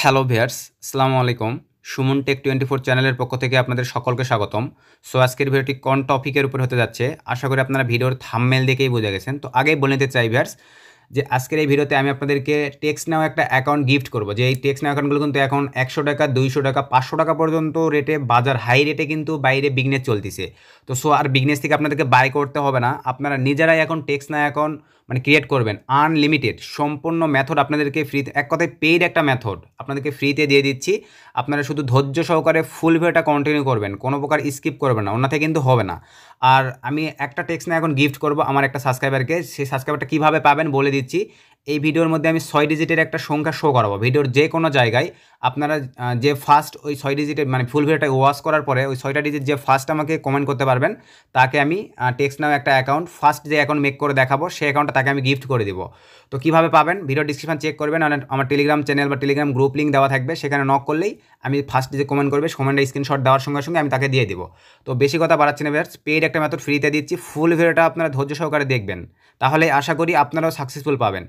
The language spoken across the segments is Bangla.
হ্যালো ভিয়ার্স সালামু আলাইকুম সুমন টেক টোয়েন্টি ফোর চ্যানেলের পক্ষ থেকে আপনাদের সকলকে স্বাগতম সো আজকের ভিডিওটি কোন টপিকের উপর হতে যাচ্ছে আশা করি আপনারা ভিডিওর থামমেল দেখেই বুঝে গেছেন তো আগেই বলে নিতে চাই ভিয়ার্স যে আজকের এই ভিডিওতে আমি আপনাদেরকে টেক্স নাও একটা অ্যাকাউন্ট গিফট করবো যে এই টেক্স নাও অ্যাকাউন্টগুলো কিন্তু এখন একশো টাকা দুইশো টাকা পাঁচশো টাকা পর্যন্ত রেটে বাজার হাই রেটে কিন্তু বাইরে বিগনেস চলতেছে তো সো আর বিগনেস থেকে আপনাদেরকে বাই করতে হবে না আপনারা নিজেরাই এখন টেক্স নাও অ্যাকাউন্ট মানে ক্রিয়েট করবেন আনলিমিটেড সম্পূর্ণ মেথড আপনাদেরকে ফ্রিতে এক কথায় পেইড একটা মেথড আপনাদেরকে ফ্রিতে দিয়ে দিচ্ছি আপনারা শুধু ধৈর্য সহকারে ফুল ভিডিওটা কন্টিনিউ করবেন কোনো প্রকার স্কিপ করবেন না অন্যথায় কিন্তু হবে না আর আমি একটা টেক্সট না এখন গিফট করব আমার একটা সাবস্ক্রাইবারকে সেই সাবস্ক্রাইবারটা কীভাবে পাবেন বলে দিচ্ছি এই ভিডিওর মধ্যে আমি ছয় ডিজিটের একটা সংখ্যা শো করাবো ভিডিওর যে কোনো জায়গায় আপনারা যে ফার্স্ট ওই ছয় ডিজিটের মানে ফুল ভিডিওটা ওয়াশ করার পরে ওই ছয়টা ডিজিট যে ফার্স্ট আমাকে কমেন্ট করতে পারবেন তাকে আমি টেক্সট নাও একটা অ্যাকাউন্ট ফার্স্ট যে অ্যাকাউন্ট মেক করে দেখাবো সেই অ্যাকাউন্টটা তাকে আমি গিফট করে দেবো তো কীভাবে পাবেন ভিডিও ডিসক্রিপশান চেক করবেন আমার টেলিগ্রাম চ্যানেল বা টেলিগ্রাম গ্রুপ লিঙ্ক দেওয়া থাকবে সেখানে নক করলেই আমি ফার্স্ট যে কমেন্ট করবে কমেন্টটা স্ক্রিনশট দেওয়ার সঙ্গে সঙ্গে আমি তাকে দিয়ে দেবো তো বেশি কথা বাড়াচ্ছি না ভিয়ার্স পেইড একটা মেথড ফ্রিতে দিচ্ছি ফুল ভিডিওটা আপনারা ধৈর্য সহকারে দেখবেন তাহলে আশা করি আপনারাও সাকসেসফুল পাবেন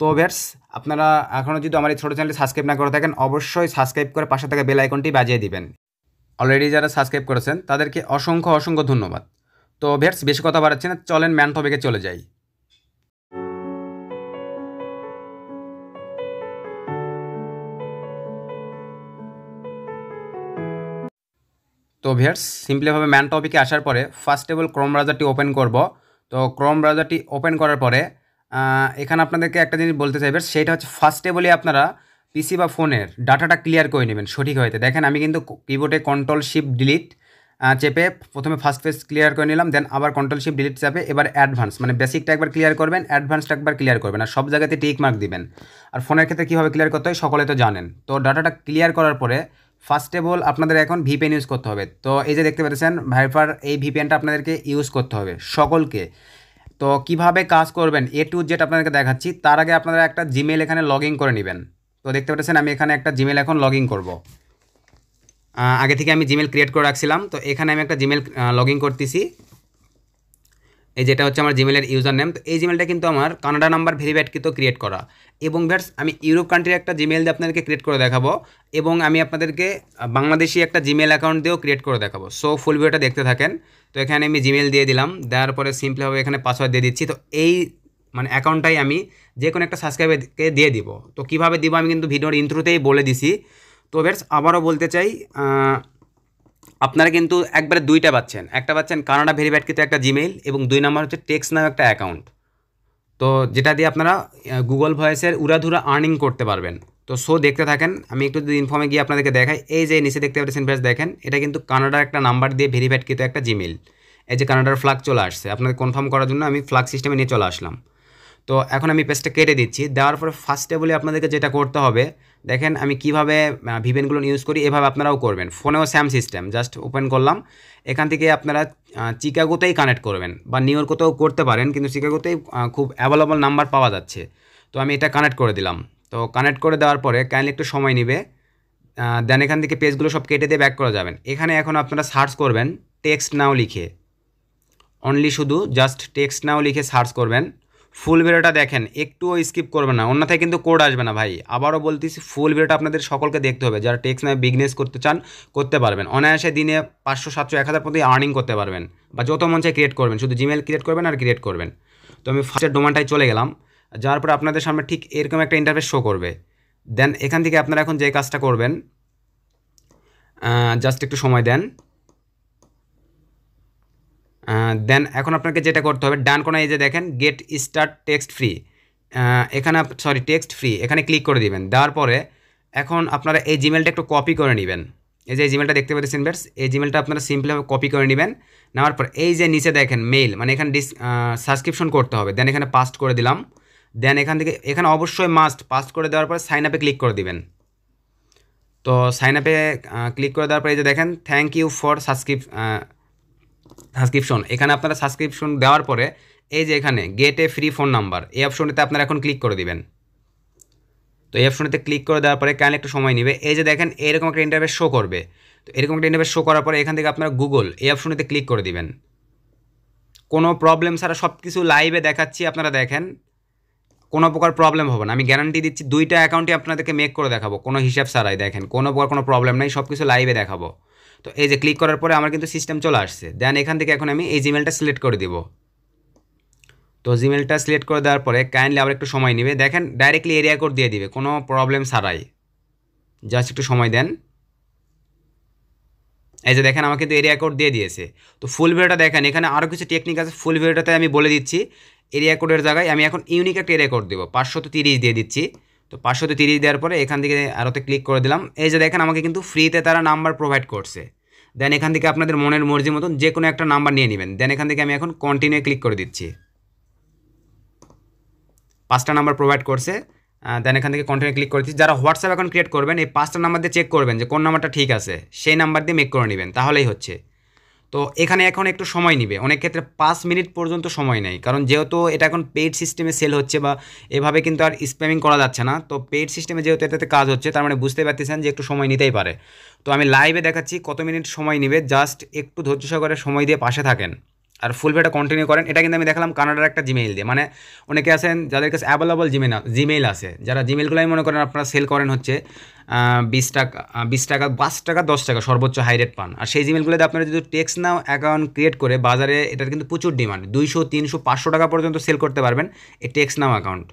তো ব্যাটস আপনারা এখনও যদি আমার এই ছোটো চ্যানেলটি সাবস্ক্রাইব না করে থাকেন অবশ্যই সাবস্ক্রাইব করে পাশে থাকা বেল আইকনটি বাজিয়ে দিবেন অলরেডি যারা সাবস্ক্রাইব করেছেন তাদেরকে অসংখ্য অসংখ্য ধন্যবাদ তো ব্যাটস বেশি কথা বাড়াচ্ছি না চলেন ম্যান টপিকে চলে যাই তো ভেয়ার্স সিম্পলিভাবে ম্যান টপিকে আসার পরে ফার্স্ট অফ অল ক্রোম ব্রাউজারটি ওপেন করব তো ক্রোম ব্রাউজারটি ওপেন করার পরে এখানে আপনাদেরকে একটা জিনিস বলতে চাইবে সেটা হচ্ছে ফার্স্টে বলি আপনারা পিসি বা ফোনের ডাটাটা ক্লিয়ার করে নেবেন সঠিক হয়েতে দেখেন আমি কিন্তু কিবোর্ডে কন্ট্রোল শিপ ডিলিট চেপে প্রথমে ফার্স্ট পেজ ক্লিয়ার করে নিলাম দেন আবার কন্ট্রোল শিপ ডিলিট চাপে এবার অ্যাডভান্স মানে বেসিকটা একবার ক্লিয়ার করবেন অ্যাডভান্সটা একবার ক্লিয়ার করবেন আর সব জায়গাতে টিক মার্ক দিবেন আর ফোনের ক্ষেত্রে কীভাবে ক্লিয়ার করতে হয় সকলে তো জানেন তো ডাটাটা ক্লিয়ার করার পরে ফার্স্ট অফ অল আপনাদের এখন ভিপিএন ইউজ করতে হবে তো এই যে দেখতে পাচ্ছেন ভাইফার এই ভিপিএনটা আপনাদেরকে ইউজ করতে হবে সকলকে তো কিভাবে কাজ করবেন এ টু জেড আপনাদেরকে দেখাচ্ছি তার আগে আপনারা একটা জিমেল এখানে লগ করে নেবেন তো দেখতে পাচ্ছেন আমি এখানে একটা জিমেল এখন লগ ইন করবো আগে থেকে আমি জিমেল ক্রিয়েট করে রাখছিলাম তো এখানে আমি একটা জিমেল লগ ইন করতেছি এই যেটা হচ্ছে আমার জিমেলের ইউজার নেম তো এই জিমেলটা কিন্তু আমার কানাডা নাম্বার ভেরিফাইডকৃত ক্রিয়েট করা এবং ভ্যাটস আমি ইউরোপ কান্ট্রির একটা জিমেল দিয়ে আপনাদেরকে ক্রিয়েট করে দেখাবো এবং আমি আপনাদেরকে বাংলাদেশি একটা জিমেল অ্যাকাউন্ট দিয়েও ক্রিয়েট করে দেখাবো সো ফুল ভিডিওটা দেখতে থাকেন তো এখানে আমি জিমেল দিয়ে দিলাম দেওয়ার পরে সিম্পলিভাবে এখানে পাসওয়ার্ড দিয়ে দিচ্ছি তো এই মানে অ্যাকাউন্টটাই আমি যে কোনো একটা সাবস্ক্রাইবারকে দিয়ে দিব তো কিভাবে দিব আমি কিন্তু ভিডিওর ইন্ট্রুতেই বলে দিছি তো ভ্যাটস আবারও বলতে চাই আপনারা কিন্তু একবারে দুইটা পাচ্ছেন একটা পাচ্ছেন কানাডা ভেরিফাইডকৃত একটা জিমেইল এবং দুই নম্বর হচ্ছে টেক্স নামে একটা অ্যাকাউন্ট তো যেটা দিয়ে আপনারা গুগল ভয়েসের উড়াধুরা আর্নিং করতে পারবেন তো শো দেখতে থাকেন আমি একটু যদি ইনফর্মে গিয়ে আপনাদেরকে দেখাই এই যে নিচে দেখতে পাচ্ছেন ব্যাস দেখেন এটা কিন্তু কানাডার একটা নাম্বার দিয়ে ভেরিফাইডকৃত একটা জিমেল এই যে কানাডার ফ্লাগ চলে আসছে আপনাদের কনফার্ম করার জন্য আমি ফ্লাগ সিস্টেমে নিয়ে চলে আসলাম তো এখন আমি পেজটা কেটে দিচ্ছি দেওয়ার পরে ফার্স্ট টেবলে আপনাদেরকে যেটা করতে হবে দেখেন আমি কিভাবে ভিভেনগুলো ইউজ করি এভাবে আপনারাও করবেন ফোনেও স্যাম সিস্টেম জাস্ট ওপেন করলাম এখান থেকে আপনারা চিকাগোতেই কানেক্ট করবেন বা নিউ ইয়র্কতেও করতে পারেন কিন্তু চিকাগোতেই খুব অ্যাভেলেবল নাম্বার পাওয়া যাচ্ছে তো আমি এটা কানেক্ট করে দিলাম তো কানেক্ট করে দেওয়ার পরে কাইন্ডলি একটু সময় নেবে দেন এখান থেকে পেজগুলো সব কেটে দিয়ে ব্যাক করা যাবেন এখানে এখন আপনারা সার্চ করবেন টেক্সট নাও লিখে অনলি শুধু জাস্ট টেক্সট নাও লিখে সার্চ করবেন ফুল ভিডিওটা দেখেন একটুও স্কিপ করবে না অন্যথায় কিন্তু কোড আসবে না ভাই আবারও বলতেছি ফুল ভিডিওটা আপনাদের সকলকে দেখতে হবে যারা টেক্স নামে বিজনেস করতে চান করতে পারবেন অনায়াসে দিনে পাঁচশো সাতশো এক হাজার পর্যন্ত আর্নিং করতে পারবেন বা যত মঞ্চে ক্রিয়েট করবেন শুধু জিমেল ক্রিয়েট করবেন আর ক্রিয়েট করবেন তো আমি ফার্স্টের ডোমানটাই চলে গেলাম যার পরে আপনাদের সামনে ঠিক এরকম একটা ইন্টারফেস শো করবে দেন এখান থেকে আপনারা এখন যে কাজটা করবেন জাস্ট একটু সময় দেন দেন এখন আপনাকে যেটা করতে হবে ডান কোনো এই যে দেখেন গেট স্টার্ট টেক্সট ফ্রি এখানে সরি টেক্সট ফ্রি এখানে ক্লিক করে দিবেন দেওয়ার পরে এখন আপনারা এই জিমেলটা একটু কপি করে নেবেন এই যে এই জিমেলটা দেখতে পাচ্ছেন ব্যাটস এই জিমেলটা আপনারা সিম্পলিভাবে কপি করে নেবেন নেওয়ার পর এই যে নিচে দেখেন মেইল মানে এখানে ডিস সাবস্ক্রিপশন করতে হবে দেন এখানে পাস্ট করে দিলাম দেন এখান থেকে এখানে অবশ্যই মাস্ট পাস্ট করে দেওয়ার পরে সাইন আপে ক্লিক করে দিবেন তো সাইন আপে ক্লিক করে দেওয়ার পরে এই যে দেখেন থ্যাংক ইউ ফর সাবস্ক্রিপ সাবস্ক্রিপশন এখানে আপনারা সাবস্ক্রিপশন দেওয়ার পরে এই যে এখানে get a free phone number এই অপশনটিতে আপনারা এখন ক্লিক করে দিবেন তো এই অপশনটিতে ক্লিক করে দেওয়ার পরে কেন একটু সময় নেবে এই যে দেখেন এরকম একটা ইন্টারভেস শো করবে তো এরকম একটা ইন্টারভেস শো করার পরে এখান থেকে আপনারা গুগল এই অপশনটিতে ক্লিক করে দিবেন কোনো প্রবলেম ছাড়া সব কিছু লাইভে দেখাচ্ছি আপনারা দেখেন কোনো প্রকার প্রবলেম হবে না আমি গ্যারান্টি দিচ্ছি দুইটা অ্যাকাউন্টে আপনাদেরকে মেক করে দেখাবো কোনো হিসাব ছাড়াই দেখেন কোনো প্রকার কোনো প্রবলেম নাই সব কিছু লাইভে দেখাবো তো এই যে ক্লিক করার পরে আমার কিন্তু সিস্টেম চলে আসছে দেন এখান থেকে এখন আমি এই জিমেলটা সিলেক্ট করে দেবো তো জিমেলটা সিলেক্ট করে দেওয়ার পরে কাইন্ডলি আবার একটু সময় নেবে দেখেন ডাইরেক্টলি এরিয়া কোড দিয়ে দিবে কোনো প্রবলেম ছাড়াই জাস্ট একটু সময় দেন এই যে দেখেন আমাকে কিন্তু এরিয়া কোড দিয়ে দিয়েছে তো ফুল ভিডিওটা দেখেন এখানে আরও কিছু টেকনিক আছে ফুল ভিডিওটাতে আমি বলে দিচ্ছি এরিয়া কোডের জায়গায় আমি এখন ইউনিক একটা এরিয়া কোড দেবো পাঁচশো তিরিশ দিয়ে দিচ্ছি তো পাঁচশোতে তিরিশ দেওয়ার পরে এখান থেকে আরোতে ক্লিক করে দিলাম এই যে দেখেন আমাকে কিন্তু ফ্রিতে তারা নাম্বার প্রোভাইড করছে দেন এখান থেকে আপনাদের মনের মর্জি মতন যে কোনো একটা নাম্বার নিয়ে নেবেন দেন এখান থেকে আমি এখন কন্টিনিউ ক্লিক করে দিচ্ছি পাঁচটা নাম্বার প্রোভাইড করছে দেন এখান থেকে কন্টিনিউ ক্লিক করে দিচ্ছি যারা হোয়াটসঅ্যাপ এখন ক্রিয়েট করবেন এই পাঁচটা নাম্বার দিয়ে চেক করবেন যে কোন নাম্বারটা ঠিক আছে সেই নাম্বার দিয়ে মেক করে নেবেন তাহলেই হচ্ছে তো এখানে এখন একটু সময় নিবে অনেক ক্ষেত্রে পাঁচ মিনিট পর্যন্ত সময় নেই কারণ যেহেতু এটা এখন পেইড সিস্টেমে সেল হচ্ছে বা এভাবে কিন্তু আর স্প্যামিং করা যাচ্ছে না তো পেইড সিস্টেমে যেহেতু এটাতে কাজ হচ্ছে তার মানে বুঝতে পারতেছেন যে একটু সময় নিতেই পারে তো আমি লাইভে দেখাচ্ছি কত মিনিট সময় নিবে জাস্ট একটু ধৈর্য সহকারে সময় দিয়ে পাশে থাকেন আর ফুল পেটা কন্টিনিউ করেন এটা কিন্তু আমি দেখালাম কানাডার একটা জিমেইল দিয়ে মানে অনেকে আছেন যাদের কাছে অ্যাভেলেবল জিমেল জিমেইল আছে যারা জিমেলগুলো আমি মনে করেন আপনারা সেল করেন হচ্ছে বিশ টাকা বিশ টাকা পাঁচ টাকা দশ টাকা সর্বোচ্চ হাই রেট পান আর সেই জিমেলগুলোতে আপনারা যদি টেক্স নাও অ্যাকাউন্ট ক্রিয়েট করে বাজারে এটার কিন্তু প্রচুর ডিমান্ড দুইশো তিনশো পাঁচশো টাকা পর্যন্ত সেল করতে পারবেন এই টেক্স নাও অ্যাকাউন্ট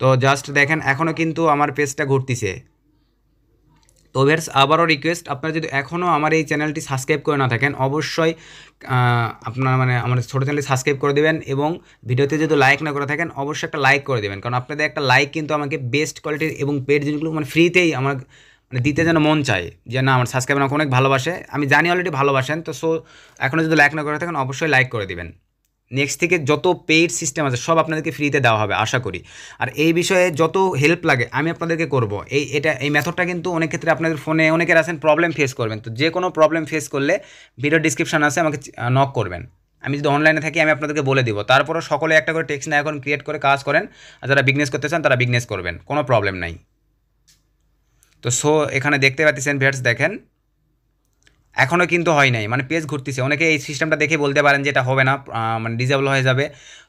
তো জাস্ট দেখেন এখনও কিন্তু আমার পেজটা ঘুরতিছে তো ভেয়ার্স আবারও রিকোয়েস্ট আপনারা যদি এখনও আমার এই চ্যানেলটি সাবস্ক্রাইব করে না থাকেন অবশ্যই আপনারা মানে আমার ছোটো চ্যানেলটি সাবস্ক্রাইব করে দেবেন এবং ভিডিওতে যদি লাইক না করে থাকেন অবশ্যই একটা লাইক করে দেবেন কারণ আপনাদের একটা লাইক কিন্তু আমাকে বেস্ট কোয়ালিটির এবং পেড জিনিসগুলো মানে ফ্রিতেই আমার মানে দিতে যেন মন চায় যে না আমার সাবস্ক্রাইব আমাকে অনেক ভালোবাসে আমি জানি অলরেডি ভালোবাসেন তো সো এখনও যদি লাইক না করে থাকেন অবশ্যই লাইক করে দেবেন নেক্সট থেকে যত পেইড সিস্টেম আছে সব আপনাদেরকে ফ্রিতে দেওয়া হবে আশা করি আর এই বিষয়ে যত হেল্প লাগে আমি আপনাদেরকে করব এই এটা এই মেথডটা কিন্তু অনেক ক্ষেত্রে আপনাদের ফোনে অনেকের আছেন প্রবলেম ফেস করবেন তো যে কোনো প্রবলেম ফেস করলে ভিডিও ডিসক্রিপশান আছে আমাকে নক করবেন আমি যদি অনলাইনে থাকি আমি আপনাদেরকে বলে দিব তারপরও সকলে একটা করে টেক্সট না এখন ক্রিয়েট করে কাজ করেন আর যারা বিজনেস করতে চান তারা বিজনেস করবেন কোনো প্রবলেম নাই তো সো এখানে দেখতে পাচ্ছেন ভেটস দেখেন এখনও কিন্তু হয় নাই মানে পেজ ঘুরতেছে অনেকে এই সিস্টেমটা দেখে বলতে পারেন যে এটা হবে না মানে ডিজেবল হয়ে যাবে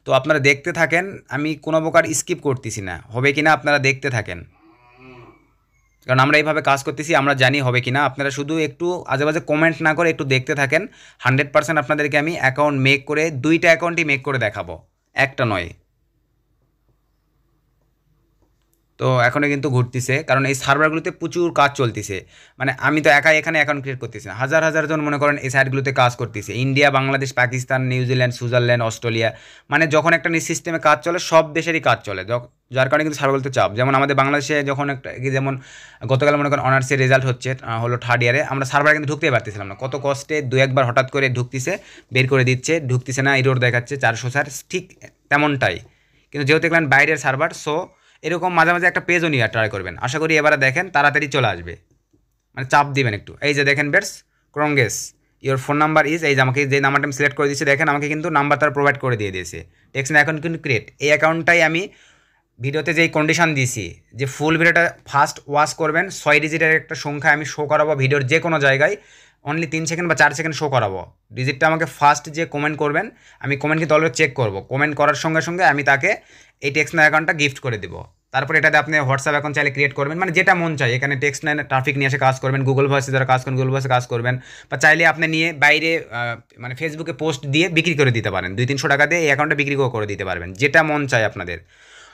তো আপনারা দেখতে থাকেন আমি কোনো প্রকার স্কিপ করতেছি না হবে কি না আপনারা দেখতে থাকেন কারণ আমরা এইভাবে কাজ করতেছি আমরা জানি হবে কি না আপনারা শুধু একটু আজেবাজে কমেন্ট না করে একটু দেখতে থাকেন হান্ড্রেড পার্সেন্ট আপনাদেরকে আমি অ্যাকাউন্ট মেক করে দুইটা অ্যাকাউন্টই মেক করে দেখাবো একটা নয় তো এখনও কিন্তু ঘুরতেছে কারণ এই সার্ভারগুলোতে প্রচুর কাজ চলতেছে মানে আমি তো একাই এখানে অ্যাকাউন্ট ক্রিয়েট করতেছি না হাজার হাজার জন মনে করেন এই সাইটগুলোতে কাজ করতেছে India Bangladesh Pakistan New Zealand Switzerland Australia মানে যখন একটা সিস্টেমে কাজ চলে সব দেশেরই কাজ চলে যার কারণে কিন্তু সার্ভারগুলোতে চাপ যেমন আমাদের বাংলাদেশে যখন একটা যেমন গতকাল মনে করেন অনার্সের রেজাল্ট হচ্ছে হলো থার্ড ইয়ারে আমরা সার্ভার কিন্তু ঢুকতেই পারতেছিলাম না কত কষ্টে দু একবার হঠাৎ করে ঢুকতেছে বের করে দিচ্ছে ঢুকতেছে না ইরোর দেখাচ্ছে চারশো সার ঠিক তেমনটাই কিন্তু যেহেতু দেখলেন বাইরের সার্ভার সো এরকম মাঝে মাঝে একটা পেজও নিয়ে ট্রাই করবেন আশা করি এবারে দেখেন তাড়াতাড়ি চলে আসবে মানে চাপ দিবেন একটু এই যে দেখেন বেটস ক্রংগেস ইওর ফোন নাম্বার ইজ এই যে আমাকে যে নাম্বারটা আমি সিলেক্ট করে দিয়েছি দেখেন আমাকে কিন্তু নাম্বার তার প্রোভাইড করে দিয়ে দিয়েছে টেক্সট অ্যাকাউন্ট কিন্তু ক্রিয়েট এই অ্যাকাউন্টটাই আমি ভিডিওতে যেই কন্ডিশন দিয়েছি যে ফুল ভিডিওটা ফার্স্ট ওয়াশ করবেন ছয় ডিজিটের একটা সংখ্যা আমি শো করাবো ভিডিওর যে কোনো জায়গায় অনলি তিন সেকেন্ড বা চার সেকেন্ড শো করাবো ডিজিটটা আমাকে ফার্স্ট যে কমেন্ট করবেন আমি কমেন্টকে অলরেডি চেক করব কমেন্ট করার সঙ্গে সঙ্গে আমি তাকে এই টেক্সট নাইন অ্যাকাউন্টটা গিফট করে দেবো তারপরে এটাতে আপনি হোয়াটসঅ্যাপ অ্যাকাউন্ট চাইলে ক্রিয়েট করবেন মানে যেটা মন চাই এখানে টেক্সট নাইন ট্রাফিক নিয়ে এসে কাজ করবেন গুগল ভয়েসে যারা কাজ করেন গুগল ভয়েসে কাজ করবেন বা চাইলে আপনি নিয়ে বাইরে মানে ফেসবুকে পোস্ট দিয়ে বিক্রি করে দিতে পারেন দুই তিনশো টাকা দিয়ে এই অ্যাকাউন্টটা বিক্রি করে দিতে পারবেন যেটা মন চাই আপনাদের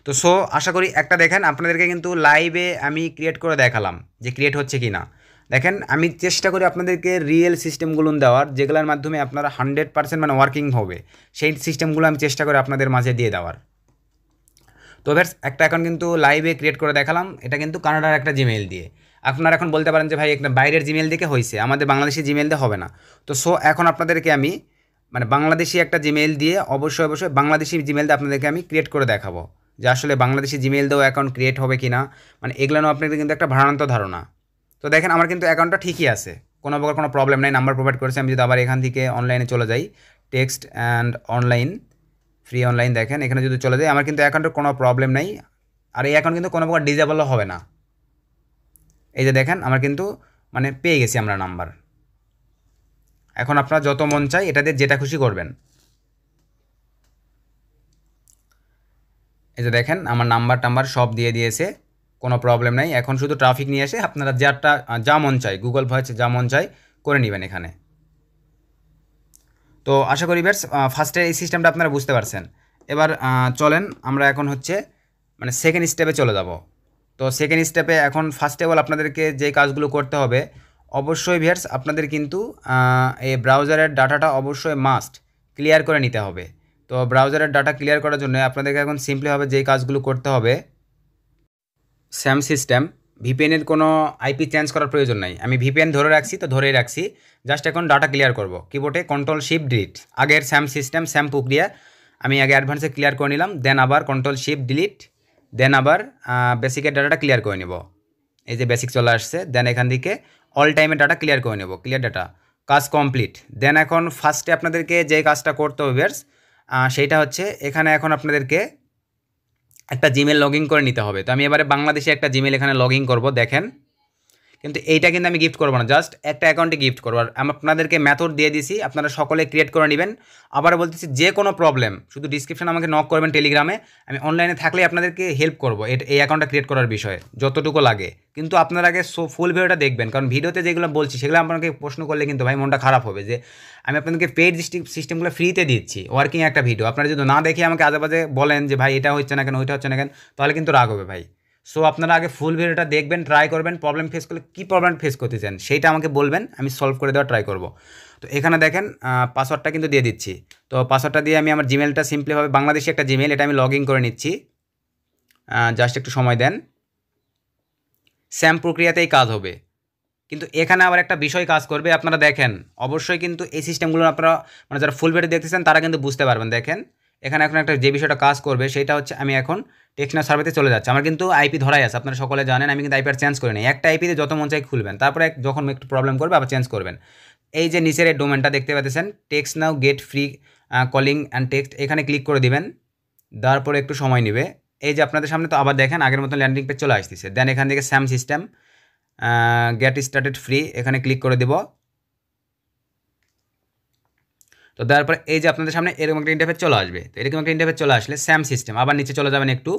তো সো আশা করি একটা দেখেন আপনাদেরকে কিন্তু লাইভে আমি ক্রিয়েট করে দেখালাম যে ক্রিয়েট হচ্ছে কি না দেখেন আমি চেষ্টা করি আপনাদেরকে রিয়েল সিস্টেমগুলো দেওয়ার যেগুলোর মাধ্যমে আপনারা হান্ড্রেড পার্সেন্ট মানে ওয়ার্কিং হবে সেই সিস্টেমগুলো আমি চেষ্টা করি আপনাদের মাঝে দিয়ে দেওয়ার তো ভ্যাটস একটা অ্যাকাউন্ট কিন্তু লাইভে ক্রিয়েট করে দেখালাম এটা কিন্তু কানাডার একটা জিমেল দিয়ে আপনারা এখন বলতে পারেন যে ভাই একটা বাইরের জিমেল দিকে হয়েছে আমাদের বাংলাদেশি জিমেল দিয়ে হবে না তো সো এখন আপনাদেরকে আমি মানে বাংলাদেশি একটা জিমেল দিয়ে অবশ্যই অবশ্যই বাংলাদেশি জিমেল দিয়ে আপনাদেরকে আমি ক্রিয়েট করে দেখাবো যে আসলে বাংলাদেশি জিমেল দেওয়া অ্যাকাউন্ট ক্রিয়েট হবে কি না মানে এগুলো আপনাদের কিন্তু একটা ভারান্ত ধারণা তো দেখেন আমার কিন্তু অ্যাকাউন্টটা ঠিকই আছে কোনো প্রকার কোনো প্রবলেম নেই নাম্বার প্রোভাইড করেছে আমি যদি আবার এখান থেকে অনলাইনে চলে যাই text and online free online দেখেন এখানে যদি চলে যাই আমার কিন্তু অ্যাকাউন্টের কোনো প্রবলেম নেই আর এই অ্যাকাউন্ট কিন্তু কোনো প্রকার ডিজেবলও হবে না এই যে দেখেন আমার কিন্তু মানে পেয়ে গেছি আমরা নাম্বার এখন আপনারা যত মন চাই এটা দিয়ে যেটা খুশি করবেন এই যে দেখেন আমার নাম্বার টাম্বার সব দিয়ে দিয়েছে কোনো প্রবলেম নাই এখন শুধু ট্রাফিক নিয়ে এসে আপনারা যারটা যা মন চাই গুগল ভয়েস যা মন চাই করে নেবেন এখানে তো আশা করি ব্যাটস ফার্স্টে এই সিস্টেমটা আপনারা বুঝতে পারছেন এবার চলেন আমরা এখন হচ্ছে মানে সেকেন্ড স্টেপে চলে যাব তো সেকেন্ড স্টেপে এখন ফার্স্টে অল আপনাদেরকে যে কাজগুলো করতে হবে অবশ্যই ভিয়ার্স আপনাদের কিন্তু এই ব্রাউজারের ডাটাটা অবশ্যই মাস্ট ক্লিয়ার করে নিতে হবে তো ব্রাউজারের ডাটা ক্লিয়ার করার জন্য আপনাদেরকে এখন সিম্পলিভাবে যেই যে কাজগুলো করতে হবে স্যাম সিস্টেম ভিপিএনের কোনো আইপি চেঞ্জ করার প্রয়োজন নাই আমি ভিপিএন ধরে রাখছি তো ধরেই রাখছি জাস্ট এখন ডাটা ক্লিয়ার করব কিবোর্ডে কন্ট্রোল শিপ ডিলিট আগের স্যাম সিস্টেম স্যাম প্রক্রিয়া আমি আগে অ্যাডভান্সে ক্লিয়ার করে নিলাম দেন আবার কন্ট্রোল শিপ ডিলিট দেন আবার বেসিকের ডাটাটা ক্লিয়ার করে নেব এই যে বেসিক চলে আসছে দেন এখান থেকে অল টাইমের ডাটা ক্লিয়ার করে নেব ক্লিয়ার ডাটা কাজ কমপ্লিট দেন এখন ফার্স্টে আপনাদেরকে যে কাজটা করতে হবে সেইটা হচ্ছে এখানে এখন আপনাদেরকে একটা জিমেল লগ করে নিতে হবে তো আমি এবারে বাংলাদেশে একটা জিমেল এখানে লগ ইন দেখেন কিন্তু এইটা কিন্তু আমি গিফট করবো না জাস্ট একটা অ্যাকাউন্টে গিফট করবো আর আপনাদেরকে মেথড দিয়ে দিছি আপনারা সকলে ক্রিয়েট করে নেবেন আবার বলতেছি যে কোনো প্রবলেম শুধু ডিসক্রিপশন আমাকে নক করবেন টেলিগ্রামে আমি অনলাইনে থাকলে আপনাদেরকে হেল্প করবো এই অ্যাকাউন্টটা ক্রিয়েট করার বিষয়ে যতটুকু লাগে কিন্তু আপনার আগে সো ফুল ভিডিওটা দেখবেন কারণ ভিডিওতে যেগুলো বলছি সেগুলো আপনাকে প্রশ্ন করলে কিন্তু ভাই মনটা খারাপ হবে যে আমি আপনাদেরকে পেড সিস্টেমগুলো ফ্রিতে দিচ্ছি ওয়ার্কিং একটা ভিডিও আপনারা যদি না দেখে আমাকে আজেবাজে বলেন যে ভাই এটা হচ্ছে না কেন ওইটা হচ্ছে না কেন তাহলে কিন্তু রাগ হবে ভাই সো আপনারা আগে ফুল ভিডিওটা দেখবেন ট্রাই করবেন প্রবলেম ফেস করলে কী প্রবলেম ফেস করতে চান সেইটা আমাকে বলবেন আমি সলভ করে দেওয়া ট্রাই করব তো এখানে দেখেন পাসওয়ার্ডটা কিন্তু দিয়ে দিচ্ছি তো পাসওয়ার্ডটা দিয়ে আমি আমার জিমেলটা সিম্পলিভাবে বাংলাদেশে একটা জিমেল এটা আমি লগ ইন করে নিচ্ছি জাস্ট একটু সময় দেন স্যাম প্রক্রিয়াতেই কাজ হবে কিন্তু এখানে আবার একটা বিষয় কাজ করবে আপনারা দেখেন অবশ্যই কিন্তু এই সিস্টেমগুলো আপনারা মানে যারা ফুল ভিডিও দেখতেছেন তারা কিন্তু বুঝতে পারবেন দেখেন এখানে এখন একটা যে বিষয়টা কাজ করবে সেটা হচ্ছে আমি এখন টেকনা সার্ভেতে চলে যাচ্ছে আমার কিন্তু আইপি ধরাই আছে আপনারা সকলে জানেন আমি কিন্তু আইপি আর চেঞ্জ করি নি একটা আইপিতে যত মন চাই খুলবেন তারপরে যখন একটু প্রবলেম করবে আবার চেঞ্জ করবেন এই যে নিচের এই ডোমেনটা দেখতে পাচ্ছেন text now get free calling and text এখানে ক্লিক করে দিবেন তারপরে একটু সময় নেবে এই যে আপনাদের সামনে তো আবার দেখেন আগের মতন ল্যান্ডিং পেজ চলে আসতেছে দেন এখান থেকে same system get started free এখানে ক্লিক করে দেবো তো দেওয়ার পর এই যে আপনাদের সামনে এরকম একটা ইন্টারফেস চলে আসবে তো এরকম একটা ইন্টারফেস চলে আসলে স্যাম সিস্টেম আবার নিচে চলে যাবেন একটু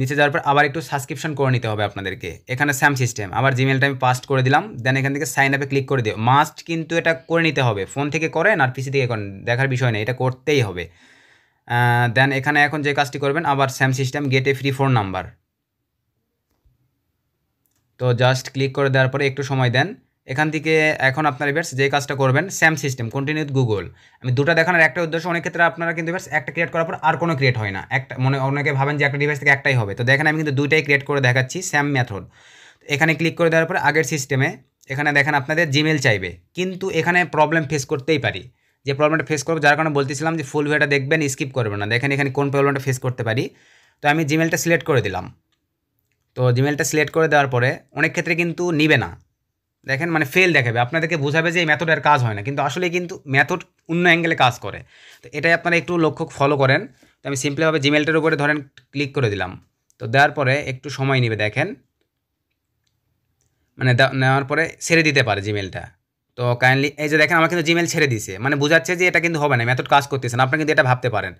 নিচে যাওয়ার পর আবার একটু সাবস্ক্রিপশন করে নিতে হবে আপনাদেরকে এখানে স্যাম সিস্টেম আবার জিমেলটা আমি পাস্ট করে দিলাম দেন এখান থেকে সাইন আপে ক্লিক করে দিও মাস্ট কিন্তু এটা করে নিতে হবে ফোন থেকে করেন আর পিসি থেকে করেন দেখার বিষয় নেই এটা করতেই হবে দেন এখানে এখন যে কাজটি করবেন আবার স্যাম সিস্টেম গেটে ফ্রি ফোন নাম্বার তো জাস্ট ক্লিক করে দেওয়ার পরে একটু সময় দেন এখান থেকে এখন আপনার এবার যে কাজটা করবেন স্যাম সিস্টেম কন্টিনিউ গুগল আমি দুটো দেখানোর একটা উদ্দেশ্য অনেক ক্ষেত্রে আপনারা কিন্তু এবার একটা ক্রিয়েট করার পর আর কোনো ক্রিয়েট হয় না একটা মনে অনেকে ভাবেন যে একটা ডিভাইস থেকে একটাই হবে তো দেখেন আমি কিন্তু দুইটাই ক্রিয়েট করে দেখাচ্ছি স্যাম মেথড এখানে ক্লিক করে দেওয়ার পর আগের সিস্টেমে এখানে দেখেন আপনাদের জিমেল চাইবে কিন্তু এখানে প্রবলেম ফেস করতেই পারি যে প্রবলেমটা ফেস করবো যার কারণে বলতেছিলাম যে ফুল ভিডিওটা দেখবেন স্কিপ করবেন না দেখেন এখানে কোন প্রবলেমটা ফেস করতে পারি তো আমি জিমেলটা সিলেক্ট করে দিলাম তো জিমেলটা সিলেক্ট করে দেওয়ার পরে অনেক ক্ষেত্রে কিন্তু নিবে না দেখেন মানে ফেল দেখাবে আপনাদেরকে বোঝাবে যে এই ম্যাথডের কাজ হয় না কিন্তু আসলে কিন্তু ম্যাথড অন্য অ্যাঙ্গেলে কাজ করে তো এটাই আপনারা একটু লক্ষ্য ফলো করেন তো আমি সিম্পলিভাবে জিমেলটার উপরে ধরেন ক্লিক করে দিলাম তো দেওয়ার পরে একটু সময় নেবে দেখেন মানে নেওয়ার পরে ছেড়ে দিতে পারে জিমেলটা তো কাইন্ডলি এই যে দেখেন আমার কিন্তু জিমেল ছেড়ে দিছে মানে বোঝাচ্ছে যে এটা কিন্তু হবে না মেথড কাজ করতেছে না আপনি কিন্তু এটা ভাবতে পারেন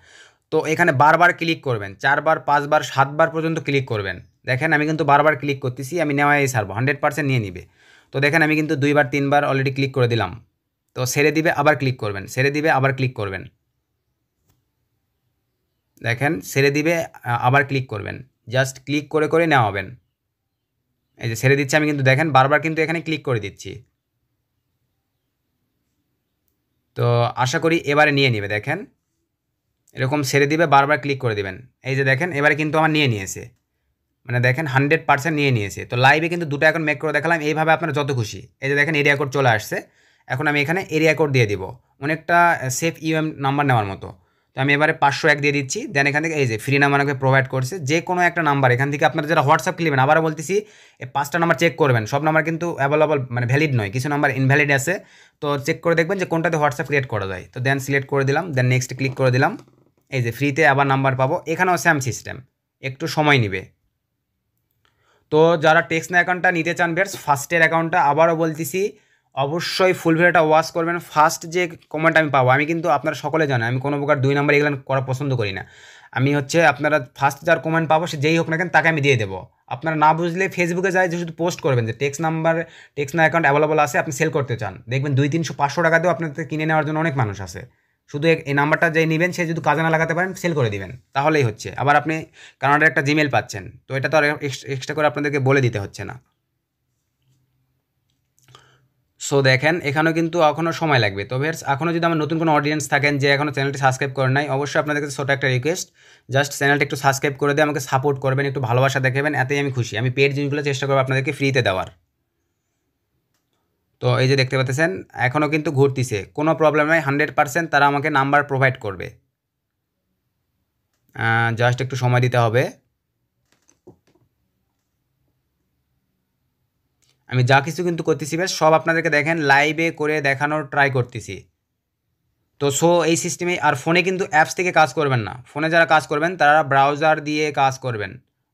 তো এখানে বারবার ক্লিক করবেন চারবার পাঁচবার সাতবার পর্যন্ত ক্লিক করবেন দেখেন আমি কিন্তু বারবার ক্লিক করতেছি আমি নেওয়াই ছাড়বো হান্ড্রেড পার্সেন্ট নিয়ে নিবে তো দেখেন আমি কিন্তু দুইবার তিনবার অলরেডি ক্লিক করে দিলাম তো সেরে দিবে আবার ক্লিক করবেন সেরে দিবে আবার ক্লিক করবেন দেখেন সেরে দিবে আবার ক্লিক করবেন জাস্ট ক্লিক করে করে নেওয়া হবেন এই যে সেরে দিচ্ছি আমি কিন্তু দেখেন বারবার কিন্তু এখানে ক্লিক করে দিচ্ছি তো আশা করি এবারে নিয়ে নেবে দেখেন এরকম সেরে দিবে বারবার ক্লিক করে দিবেন এই যে দেখেন এবারে কিন্তু আমার নিয়ে নিয়েছে মানে দেখেন হান্ড্রেড পার্সেন্ট নিয়ে নিয়েছে তো লাইভে কিন্তু দুটো অ্যাকাউন্ট মেক করে দেখালাম এইভাবে আপনারা যত খুশি এই যে দেখেন এরিয়া কোড চলে আসছে এখন আমি এখানে এরিয়া কোড দিয়ে দিব অনেকটা সেফ ইউএম নাম্বার নেওয়ার মতো তো আমি এবারে পাঁচশো এক দিয়ে দিচ্ছি দেন এখান থেকে এই যে ফ্রি নাম্বার আমাকে প্রোভাইড করছে যে কোনো একটা নাম্বার এখান থেকে আপনারা যারা হোয়াটসঅ্যাপ নেবেন আবার বলতেছি এই পাঁচটা নাম্বার চেক করবেন সব নাম্বার কিন্তু অ্যাভেলেবল মানে ভ্যালিড নয় কিছু নাম্বার ইনভ্যালিড আছে তো চেক করে দেখবেন যে কোনটাতে হোয়াটসঅ্যাপ ক্রিয়েট করা যায় তো দেন সিলেক্ট করে দিলাম দেন নেক্সট ক্লিক করে দিলাম এই যে ফ্রিতে আবার নাম্বার পাবো এখানেও স্যাম সিস্টেম একটু সময় নেবে তো যারা টেক্সনা অ্যাকাউন্টটা নিতে চান বেশ ফার্স্টের অ্যাকাউন্টটা আবারও বলতেছি অবশ্যই ফুল ভিডিওটা ওয়াশ করবেন ফার্স্ট যে কমেন্ট আমি পাবো আমি কিন্তু আপনারা সকলে জানেন আমি কোনো প্রকার দুই নম্বর এগুলো করা পছন্দ করি না আমি হচ্ছে আপনারা ফার্স্ট যার কমেন্ট পাবো সে যেই হোক না কেন তাকে আমি দিয়ে দেবো আপনারা না বুঝলে ফেসবুকে যায় যে শুধু পোস্ট করবেন যে টেক্স নাম্বার টেক্স না অ্যাকাউন্ট অ্যাভেলেবল আছে আপনি সেল করতে চান দেখবেন দুই তিনশো পাঁচশো টাকা দিয়েও আপনাদের কিনে নেওয়ার জন্য অনেক মানুষ আছে শুধু এই নাম্বারটা যেই নেবেন সে যদি কাজে না লাগাতে পারেন সেল করে দিবেন তাহলেই হচ্ছে আবার আপনি কানাডার একটা জিমেল পাচ্ছেন তো এটা তো আর এক্সট্রা করে আপনাদেরকে বলে দিতে হচ্ছে না সো দেখেন এখানেও কিন্তু এখনও সময় লাগবে তবে এখনও যদি আমার নতুন কোনো অডিয়েন্স থাকেন যে এখনও চ্যানেলটি সাবস্ক্রাইব করেন নাই অবশ্যই আপনাদের কাছে ছোটো একটা রিকোয়েস্ট জাস্ট চ্যানেলটি একটু সাবস্ক্রাইব করে দিয়ে আমাকে সাপোর্ট করবেন একটু ভালোবাসা দেখাবেন এতেই আমি খুশি আমি পেড জিনিসগুলো চেষ্টা করবো আপনাদেরকে ফ্রিতে দেওয়ার তো এই যে দেখতে পাচ্ছেন এখনও কিন্তু ঘুরতিছে কোনো প্রবলেম নাই হান্ড্রেড পারসেন্ট তারা আমাকে নাম্বার প্রোভাইড করবে জাস্ট একটু সময় দিতে হবে আমি যা কিছু কিন্তু করতেছি বেশ সব আপনাদেরকে দেখেন লাইভে করে দেখানোর ট্রাই করতেছি তো সো এই সিস্টেমে আর ফোনে কিন্তু অ্যাপস থেকে কাজ করবেন না ফোনে যারা কাজ করবেন তারা ব্রাউজার দিয়ে কাজ করবেন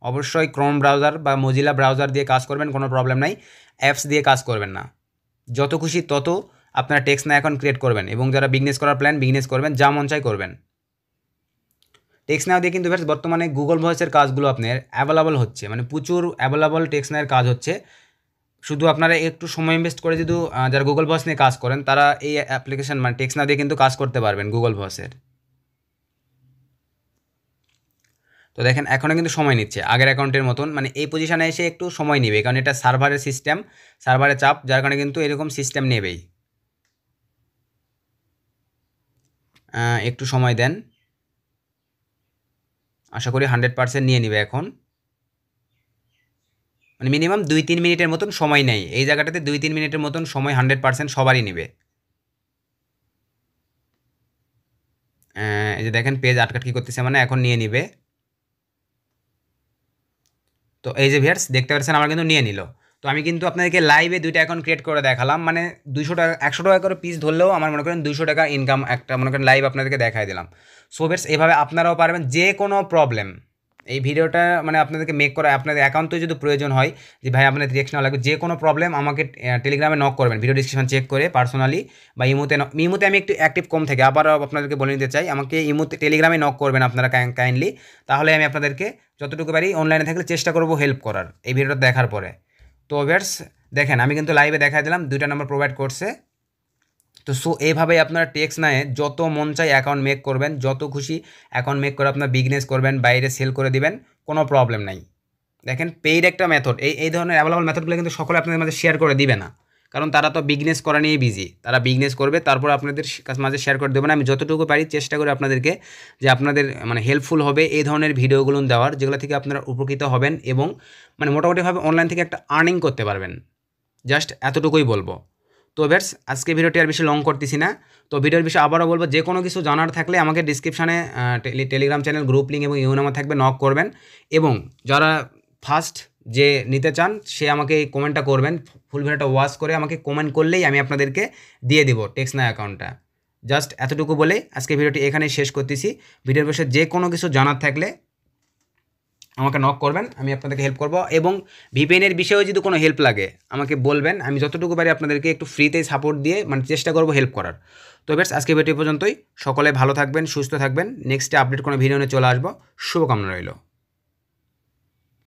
অবশ্যই ক্রোম ব্রাউজার বা মজিলা ব্রাউজার দিয়ে কাজ করবেন কোনো প্রবলেম নাই অ্যাপস দিয়ে কাজ করবেন না যত খুশি তত আপনারা টেক্স না অ্যাকাউন্ট ক্রিয়েট করবেন এবং যারা বিজনেস করার প্ল্যান বিজনেস করবেন যা মন চাই করবেন টেক্স নাও দিয়ে কিন্তু ভ্যাটস বর্তমানে গুগল ভয়েসের কাজগুলো আপনার অ্যাভেলেবল হচ্ছে মানে প্রচুর অ্যাভেলেবল টেক্স নায়ের কাজ হচ্ছে শুধু আপনারা একটু সময় ইনভেস্ট করে যদি যারা গুগল ভয়েস নিয়ে কাজ করেন তারা এই অ্যাপ্লিকেশন মানে টেক্স না দিয়ে কিন্তু কাজ করতে পারবেন গুগল ভয়েসের তো দেখেন এখনও কিন্তু সময় নিচ্ছে আগের অ্যাকাউন্টের মতন মানে এই পজিশানে এসে একটু সময় নেবে কারণ এটা সার্ভারের সিস্টেম সার্ভারের চাপ যার কারণে কিন্তু এরকম সিস্টেম নেবেই একটু সময় দেন আশা করি হান্ড্রেড পার্সেন্ট নিয়ে নেবে এখন মানে মিনিমাম দুই তিন মিনিটের মতন সময় নেই এই জায়গাটাতে দুই তিন মিনিটের মতন সময় হান্ড্রেড পার্সেন্ট সবারই নেবে এই যে দেখেন পেজ আটকাটকি করতেছে মানে এখন নিয়ে নিবে তো এই যে ভিয়ার্স দেখতে পাচ্ছেন আমার কিন্তু নিয়ে নিল তো আমি কিন্তু আপনাদেরকে লাইভে দুইটা অ্যাকাউন্ট ক্রিয়েট করে দেখালাম মানে দুশো টাকা একশো টাকা করে পিস ধরলেও আমার মনে করেন দুশো টাকা ইনকাম একটা মনে করেন লাইভ আপনাদেরকে দেখাই দিলাম সো ভিয়ার্স এভাবে আপনারাও পারবেন যে কোনো প্রবলেম এই ভিডিওটা মানে আপনাদেরকে মেক করা আপনাদের অ্যাকাউন্টে যদি প্রয়োজন হয় যে ভাই আপনাদের রিয়েকশন লাগবে যে কোনো প্রবলেম আমাকে টেলিগ্রামে নক করবেন ভিডিও ডিসক্রিপশন চেক করে পার্সোনালি বা ইমুতে ইমুতে আমি একটু অ্যাক্টিভ কম থেকে আবার আপনাদেরকে বলে নিতে চাই আমাকে ইমুতে টেলিগ্রামে নক করবেন আপনারা কাইন্ডলি তাহলে আমি আপনাদেরকে যতটুকু পারি অনলাইনে থাকলে চেষ্টা করব হেল্প করার এই ভিডিওটা দেখার পরে তো ওভার্স দেখেন আমি কিন্তু লাইভে দেখা দিলাম দুইটা নম্বর প্রোভাইড করছে তো সো এইভাবে আপনারা টেক্স নেয় যত মন চাই অ্যাকাউন্ট মেক করবেন যত খুশি অ্যাকাউন্ট মেক করে আপনার বিজনেস করবেন বাইরে সেল করে দিবেন কোনো প্রবলেম নাই দেখেন পেইড একটা মেথড এই এই ধরনের অ্যাভেলেবল মেথডগুলো কিন্তু সকলে আপনাদের মাঝে শেয়ার করে দিবে না কারণ তারা তো বিজনেস করা নিয়ে বিজি তারা বিজনেস করবে তারপর আপনাদের মাঝে শেয়ার করে দেবেন আমি যতটুকু পারি চেষ্টা করি আপনাদেরকে যে আপনাদের মানে হেল্পফুল হবে এই ধরনের ভিডিওগুলো দেওয়ার যেগুলো থেকে আপনারা উপকৃত হবেন এবং মানে মোটামুটিভাবে অনলাইন থেকে একটা আর্নিং করতে পারবেন জাস্ট এতটুকুই বলবো তো ব্যাটস আজকে ভিডিওটি আর বেশি লং করতেছি না তো ভিডিওর বিষয়ে আবারও বলবো যে কোনো কিছু জানার থাকলে আমাকে ডিসক্রিপশানে টেলিগ্রাম চ্যানেল গ্রুপ লিঙ্ক এবং ইউ নাম্বার থাকবে নক করবেন এবং যারা ফার্স্ট যে নিতে চান সে আমাকে এই কমেন্টটা করবেন ফুল ভিডিওটা ওয়াচ করে আমাকে কমেন্ট করলেই আমি আপনাদেরকে দিয়ে দেবো টেক্সনা অ্যাকাউন্টটা জাস্ট এতটুকু বলে আজকে ভিডিওটি এখানে শেষ করতেছি ভিডিওর বিষয়ে যে কোনো কিছু জানার থাকলে আমাকে নক করবেন আমি আপনাদেরকে হেল্প করব এবং ভিপিএনের বিষয়েও যদি কোনো হেল্প লাগে আমাকে বলবেন আমি যতটুকু পারি আপনাদেরকে একটু ফ্রিতে সাপোর্ট দিয়ে মানে চেষ্টা করব হেল্প করার তো বেশ আজকে ভিডিও পর্যন্তই সকলে ভালো থাকবেন সুস্থ থাকবেন নেক্সটে আপডেট কোনো ভিডিও নিয়ে চলে আসবো শুভকামনা রইল